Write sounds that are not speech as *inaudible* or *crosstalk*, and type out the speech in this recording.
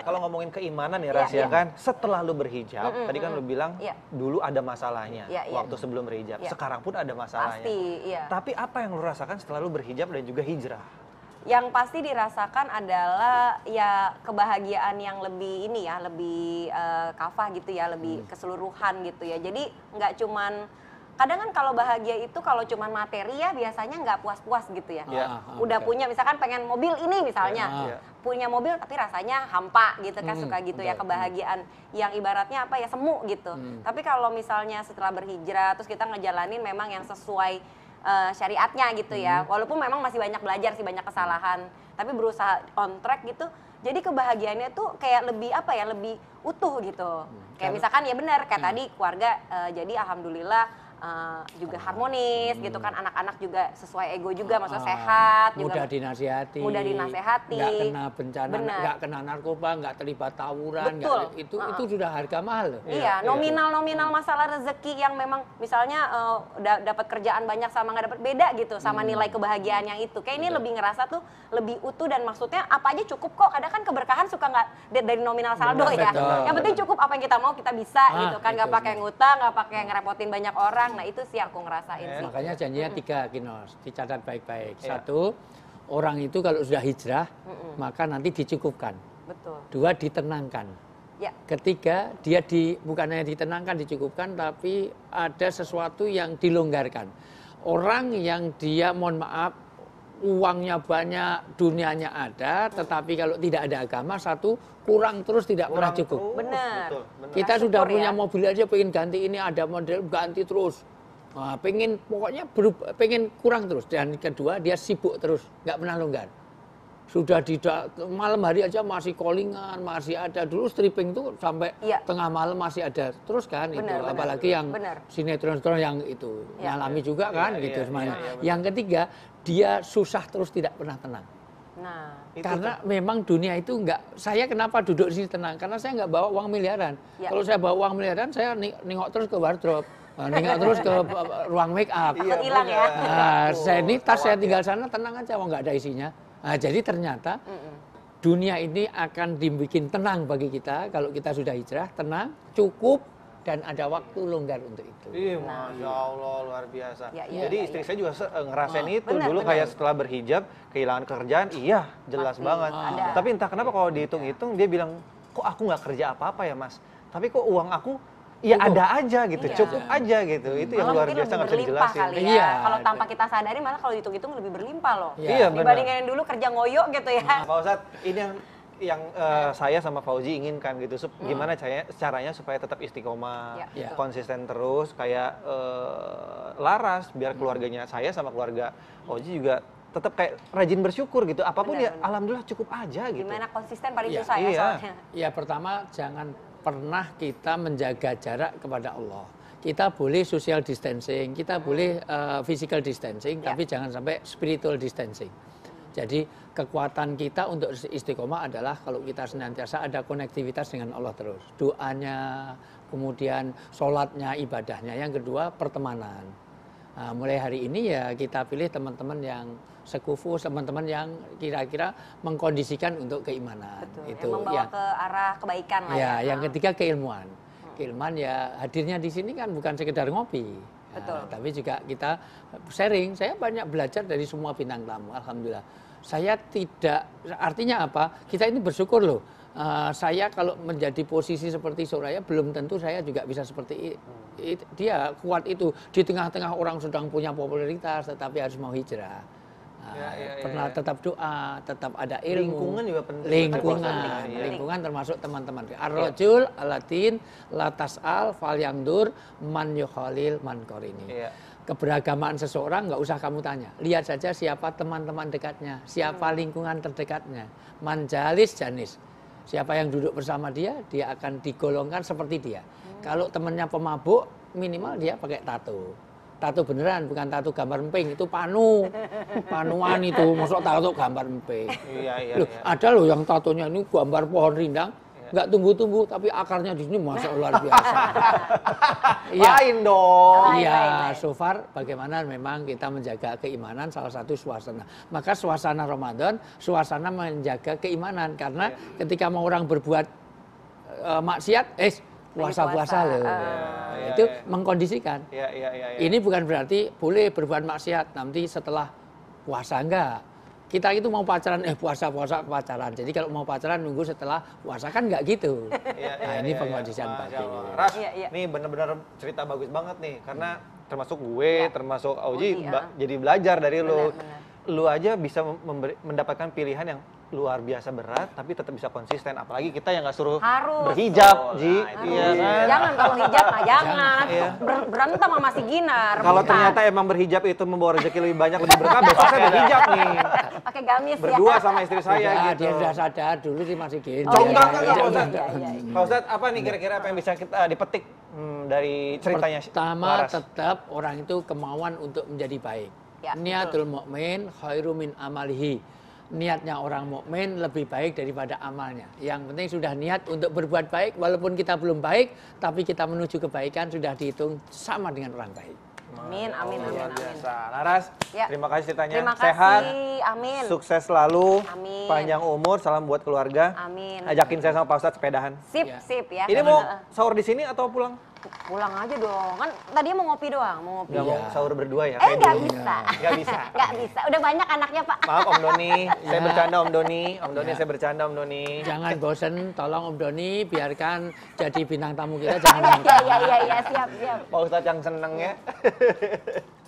kalau ngomongin keimanan ya iya, rahasia ya iya. kan setelah lu berhijab mm -hmm, tadi kan lu bilang yeah. dulu ada masalahnya yeah, yeah. waktu sebelum berhijab yeah. sekarang pun ada masalahnya Pasti, yeah. tapi apa yang lu rasakan setelah lu berhijab dan juga hijrah yang pasti dirasakan adalah ya kebahagiaan yang lebih ini ya lebih uh, kafah gitu ya lebih hmm. keseluruhan gitu ya jadi nggak cuman kadang kan kalau bahagia itu kalau cuma materi ya biasanya nggak puas-puas gitu ya. Yeah. Iya. Ah, Udah okay. punya misalkan pengen mobil ini misalnya. Yeah. Iya. Punya mobil tapi rasanya hampa gitu kan mm, suka gitu betul. ya iya. kebahagiaan yang ibaratnya apa ya semu gitu. Mm. Tapi kalau misalnya setelah berhijrah terus kita ngejalanin memang yang sesuai uh, syariatnya gitu mm. ya. Hmm. Walaupun memang masih banyak belajar sih banyak kesalahan, tapi berusaha on track gitu jadi kebahagiaannya tuh kayak lebih apa ya lebih utuh gitu hmm. kayak misalkan ya benar kayak hmm. tadi keluarga uh, jadi alhamdulillah uh, juga harmonis hmm. gitu kan anak-anak juga sesuai ego juga maksudnya uh, sehat gitu. mudah juga, dinasihati mudah dinasehati nggak kena bencana nggak kena narkoba nggak terlibat tawuran Betul. Gak, itu uh, itu sudah harga mahal loh. iya, iya. nominal nominal masalah rezeki yang memang misalnya uh, dapat kerjaan banyak sama nggak dapat beda gitu sama hmm. nilai kebahagiaan yang itu kayak ini Betul. lebih ngerasa tuh lebih utuh dan maksudnya apa aja cukup kok kadang kan keberkahan suka nggak dari nominal saldo ya. betul. ya yang penting cukup apa yang kita mau kita bisa ah, gitu kan nggak pakai ngutang nggak pakai ngerepotin banyak orang Nah itu sih aku ngerasain eh. sih. Makanya janjinya mm -hmm. tiga kinos, dicatat baik-baik. Yeah. Satu, orang itu kalau sudah hijrah, mm -hmm. maka nanti dicukupkan. Betul. Dua, ditenangkan. Yeah. Ketiga, dia di, bukan hanya ditenangkan, dicukupkan, tapi ada sesuatu yang dilonggarkan. Orang yang dia, mohon maaf, uangnya banyak, dunianya ada, tetapi kalau tidak ada agama satu kurang terus tidak kurang pernah cukup. Benar. Betul kita nah, sudah punya ya. mobil aja pengen ganti ini ada model ganti terus nah, pengen pokoknya berupa, pengen kurang terus dan kedua dia sibuk terus nggak pernah longgar sudah di malam hari aja masih callingan masih ada dulu stripping tuh sampai ya. tengah malam masih ada terus kan bener, itu bener, apalagi bener. yang sinetron-sinetron yang itu ya. nyalami juga kan ya, gitu ya, ya, ya, yang ketiga dia susah terus tidak pernah tenang Nah, karena itu. memang dunia itu enggak saya kenapa duduk di sini tenang? Karena saya enggak bawa uang miliaran. Ya. Kalau saya bawa uang miliaran, saya nengok terus ke wardrobe. Eh, nengok terus ke *laughs* eh, ruang make up. Takut iya, hilang ya. Nah, saya ini tas saya tinggal sana tenang aja, uang oh, nggak ada isinya. Nah, jadi ternyata mm -mm. dunia ini akan dibikin tenang bagi kita kalau kita sudah hijrah, tenang, cukup, dan ada waktu longgar untuk itu. Iya, nah. masya Allah luar biasa. Ya, ya, Jadi ya, istri ya. saya juga eh, ngerasain oh, itu benar, dulu benar. kayak setelah berhijab kehilangan kerjaan, iya jelas Mati. banget. Oh. Tapi entah kenapa kalau dihitung-hitung dia bilang kok aku nggak kerja apa-apa ya mas, tapi kok uang aku ya ada aja gitu, iya. cukup aja gitu. Hmm. Itu malah yang luar biasa nggak bisa dijelasin. Kali ya. Iya. Kalau tanpa kita sadari malah kalau dihitung-hitung lebih berlimpah loh. Iya, iya Dibandingkan yang dulu kerja ngoyo gitu ya. Nah, Pak Ustadz, ini yang yang uh, saya sama Fauzi inginkan gitu. Sup, hmm. Gimana caranya, caranya supaya tetap istiqomah, yeah. Yeah. Ya. konsisten terus kayak uh, Laras biar hmm. keluarganya saya sama keluarga Fauzi juga tetap kayak rajin bersyukur gitu. Apapun benar, ya benar. alhamdulillah cukup aja gitu. Gimana konsisten paling yeah. susah ya iya. ya soalnya. Ya pertama jangan pernah kita menjaga jarak kepada Allah. Kita boleh social distancing, kita hmm. boleh uh, physical distancing, yeah. tapi jangan sampai spiritual distancing. Jadi kekuatan kita untuk istiqomah adalah kalau kita senantiasa ada konektivitas dengan Allah terus. Doanya, kemudian sholatnya, ibadahnya. Yang kedua pertemanan. Nah, mulai hari ini ya kita pilih teman-teman yang sekufu, teman-teman yang kira-kira mengkondisikan untuk keimanan. Betul. Itu yang membawa ya. ke arah kebaikan lah. Ya, ya. yang ketiga keilmuan. Hmm. Keilmuan ya hadirnya di sini kan bukan sekedar ngopi Betul. Nah, tapi juga kita sharing. Saya banyak belajar dari semua bintang tamu. Alhamdulillah. Saya tidak artinya apa? Kita ini bersyukur loh. Uh, saya kalau menjadi posisi seperti Soraya belum tentu saya juga bisa seperti i, i, dia kuat itu di tengah-tengah orang sedang punya popularitas tetapi harus mau hijrah. Ah, ya, ya, ya, pernah ya, tetap doa, tetap ada ilmu. Lingkungan juga penting. Lingkungan, ya. lingkungan termasuk teman-teman. Ar-rajul ya. alatin latas al fal manyohalil man yukhalil man korini. Ya. Keberagamaan seseorang nggak usah kamu tanya. Lihat saja siapa teman-teman dekatnya, siapa hmm. lingkungan terdekatnya. Manjalis janis. Siapa yang duduk bersama dia, dia akan digolongkan seperti dia. Hmm. Kalau temannya pemabuk, minimal dia pakai tato tato beneran bukan tato gambar emping itu panu panuan itu masuk tato gambar emping iya, iya, loh, iya. ada loh yang tatonya ini gambar pohon rindang iya. nggak tumbuh-tumbuh tapi akarnya di sini masuk luar biasa. *laughs* Iya. Lain dong. Iya, so far bagaimana memang kita menjaga keimanan salah satu suasana. Maka suasana Ramadan, suasana menjaga keimanan karena iya. ketika mau orang berbuat uh, maksiat, eh puasa-puasa loh. Uh. Ya, itu ya, ya. mengkondisikan. Ini bukan berarti boleh berbuat maksiat nanti setelah puasa enggak kita itu mau pacaran eh puasa puasa pacaran jadi kalau mau pacaran nunggu setelah puasa kan enggak gitu *laughs* ya, nah ya, ini ya, pengkondisian ya. pasti. Ras ya, ya. nih benar-benar cerita bagus banget nih karena hmm. termasuk gue ya. termasuk Oji, oh, iya. jadi belajar dari lu lu Benar. Lu aja bisa memberi, mendapatkan pilihan yang luar biasa berat tapi tetap bisa konsisten apalagi kita yang nggak suruh harus. berhijab oh, Ji harus. Nah, iya, kan? jangan kalau hijab mah jangan, jangan. Iya. Ber berantem sama si Ginar kalau ternyata emang berhijab itu membawa rezeki lebih banyak lebih berkah besok saya berhijab nih pakai gamis ya. berdua ya. sama istri saya ya, gitu dia sudah sadar dulu sih masih gini gitu. iya, oh, enggak, enggak, enggak, enggak, enggak, enggak, apa nih kira-kira apa yang bisa kita eh, dipetik hmm, dari ceritanya pertama Laras. tetap orang itu kemauan untuk menjadi baik ya, niatul mukmin khairu min amalihi niatnya orang mukmin lebih baik daripada amalnya. Yang penting sudah niat untuk berbuat baik walaupun kita belum baik tapi kita menuju kebaikan sudah dihitung sama dengan orang baik. Amin, amin, amin, amin. Biasa. Laras, ya. terima kasih ceritanya. Terima kasih, Sehat, amin. Sukses selalu, amin. panjang umur, salam buat keluarga. Amin. Ajakin saya sama Pak Ustadz sepedahan. Sip, ya. sip ya. Ini mau sahur di sini atau pulang? pulang aja dong kan tadi mau ngopi doang mau ngopi nggak mau iya. sahur berdua ya eh nggak *laughs* bisa nggak bisa nggak bisa udah banyak anaknya pak maaf om Doni *laughs* saya iya. bercanda om Doni om Doni iya. saya bercanda om Doni jangan *laughs* bosen tolong om Doni biarkan jadi bintang tamu kita jangan iya iya iya siap siap pak Ustadz yang seneng ya